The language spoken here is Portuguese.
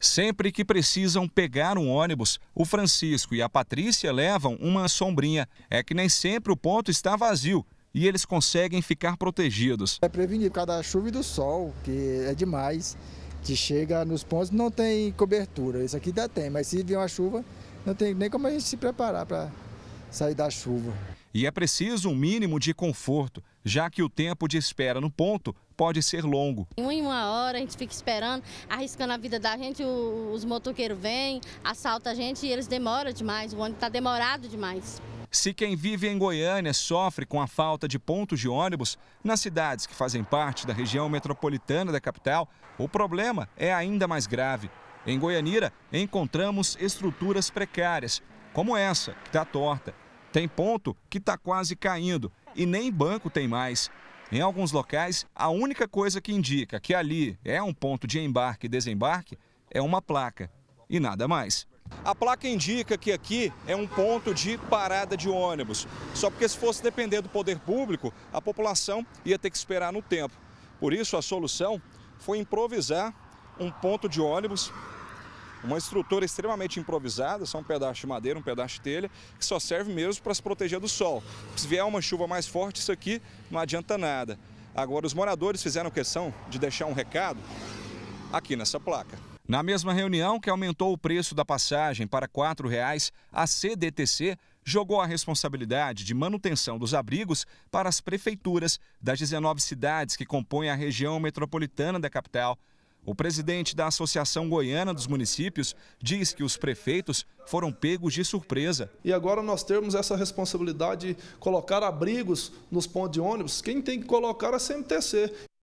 Sempre que precisam pegar um ônibus, o Francisco e a Patrícia levam uma sombrinha. É que nem sempre o ponto está vazio e eles conseguem ficar protegidos. É prevenir por causa da chuva e do sol, que é demais. Que chega nos pontos não tem cobertura. Isso aqui ainda tem, mas se vier uma chuva, não tem nem como a gente se preparar para sair da chuva. E é preciso um mínimo de conforto, já que o tempo de espera no ponto pode ser longo. Uma em uma hora a gente fica esperando, arriscando a vida da gente, os motoqueiros vêm, assaltam a gente e eles demoram demais, o ônibus está demorado demais. Se quem vive em Goiânia sofre com a falta de pontos de ônibus, nas cidades que fazem parte da região metropolitana da capital, o problema é ainda mais grave. Em Goianira, encontramos estruturas precárias, como essa, que está torta. Tem ponto que está quase caindo e nem banco tem mais. Em alguns locais, a única coisa que indica que ali é um ponto de embarque e desembarque é uma placa e nada mais. A placa indica que aqui é um ponto de parada de ônibus, só porque se fosse depender do poder público, a população ia ter que esperar no tempo. Por isso, a solução foi improvisar um ponto de ônibus uma estrutura extremamente improvisada, só um pedaço de madeira, um pedaço de telha, que só serve mesmo para se proteger do sol. Se vier uma chuva mais forte, isso aqui não adianta nada. Agora, os moradores fizeram questão de deixar um recado aqui nessa placa. Na mesma reunião que aumentou o preço da passagem para R$ 4,00, a CDTC jogou a responsabilidade de manutenção dos abrigos para as prefeituras das 19 cidades que compõem a região metropolitana da capital. O presidente da Associação Goiana dos Municípios diz que os prefeitos foram pegos de surpresa. E agora nós temos essa responsabilidade de colocar abrigos nos pontos de ônibus. Quem tem que colocar é a CMTC.